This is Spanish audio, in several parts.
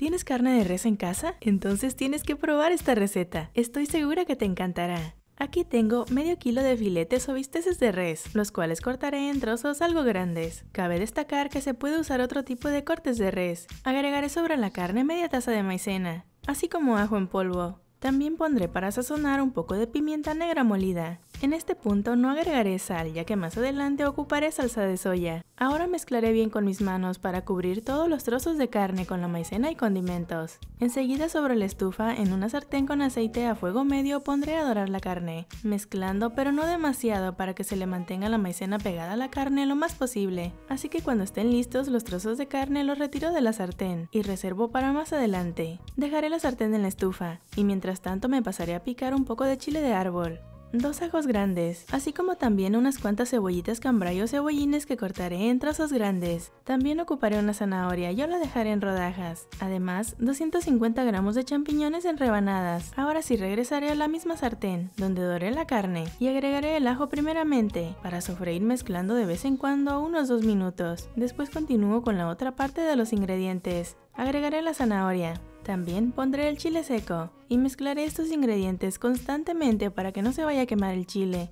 ¿Tienes carne de res en casa? Entonces tienes que probar esta receta. Estoy segura que te encantará. Aquí tengo medio kilo de filetes o bisteces de res, los cuales cortaré en trozos algo grandes. Cabe destacar que se puede usar otro tipo de cortes de res. Agregaré sobre la carne media taza de maicena, así como ajo en polvo. También pondré para sazonar un poco de pimienta negra molida. En este punto no agregaré sal ya que más adelante ocuparé salsa de soya. Ahora mezclaré bien con mis manos para cubrir todos los trozos de carne con la maicena y condimentos. Enseguida sobre la estufa en una sartén con aceite a fuego medio pondré a dorar la carne, mezclando pero no demasiado para que se le mantenga la maicena pegada a la carne lo más posible. Así que cuando estén listos los trozos de carne los retiro de la sartén y reservo para más adelante. Dejaré la sartén en la estufa y mientras tanto me pasaré a picar un poco de chile de árbol. Dos ajos grandes, así como también unas cuantas cebollitas cambray o cebollines que cortaré en trozos grandes. También ocuparé una zanahoria, yo la dejaré en rodajas. Además, 250 gramos de champiñones en rebanadas. Ahora sí regresaré a la misma sartén, donde doré la carne, y agregaré el ajo primeramente, para sofreír mezclando de vez en cuando unos dos minutos. Después continúo con la otra parte de los ingredientes. Agregaré la zanahoria, también pondré el chile seco y mezclaré estos ingredientes constantemente para que no se vaya a quemar el chile.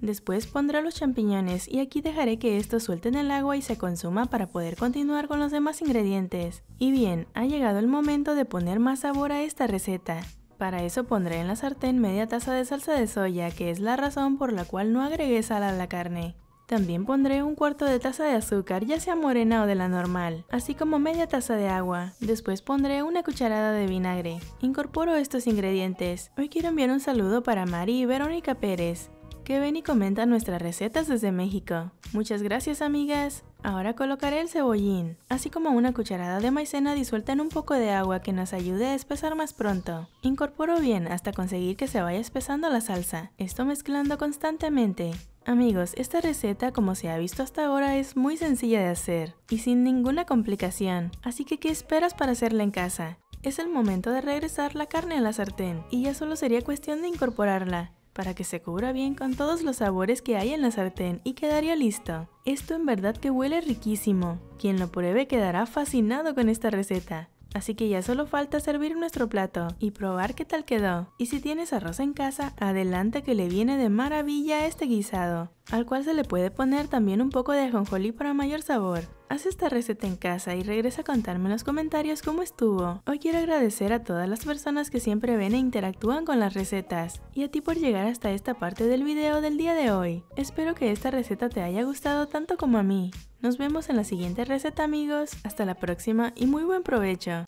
Después pondré los champiñones y aquí dejaré que estos suelten el agua y se consuma para poder continuar con los demás ingredientes. Y bien, ha llegado el momento de poner más sabor a esta receta. Para eso pondré en la sartén media taza de salsa de soya, que es la razón por la cual no agregué sal a la carne. También pondré un cuarto de taza de azúcar, ya sea morena o de la normal, así como media taza de agua. Después pondré una cucharada de vinagre. Incorporo estos ingredientes. Hoy quiero enviar un saludo para Mari y Verónica Pérez, que ven y comentan nuestras recetas desde México. Muchas gracias amigas. Ahora colocaré el cebollín, así como una cucharada de maicena disuelta en un poco de agua que nos ayude a espesar más pronto. Incorporo bien hasta conseguir que se vaya espesando la salsa, esto mezclando constantemente. Amigos, esta receta como se ha visto hasta ahora es muy sencilla de hacer y sin ninguna complicación, así que ¿qué esperas para hacerla en casa? Es el momento de regresar la carne a la sartén y ya solo sería cuestión de incorporarla para que se cubra bien con todos los sabores que hay en la sartén y quedaría listo. Esto en verdad que huele riquísimo. Quien lo pruebe quedará fascinado con esta receta. Así que ya solo falta servir nuestro plato y probar qué tal quedó. Y si tienes arroz en casa, adelante que le viene de maravilla este guisado al cual se le puede poner también un poco de ajonjolí para mayor sabor. Haz esta receta en casa y regresa a contarme en los comentarios cómo estuvo. Hoy quiero agradecer a todas las personas que siempre ven e interactúan con las recetas, y a ti por llegar hasta esta parte del video del día de hoy. Espero que esta receta te haya gustado tanto como a mí. Nos vemos en la siguiente receta amigos, hasta la próxima y muy buen provecho.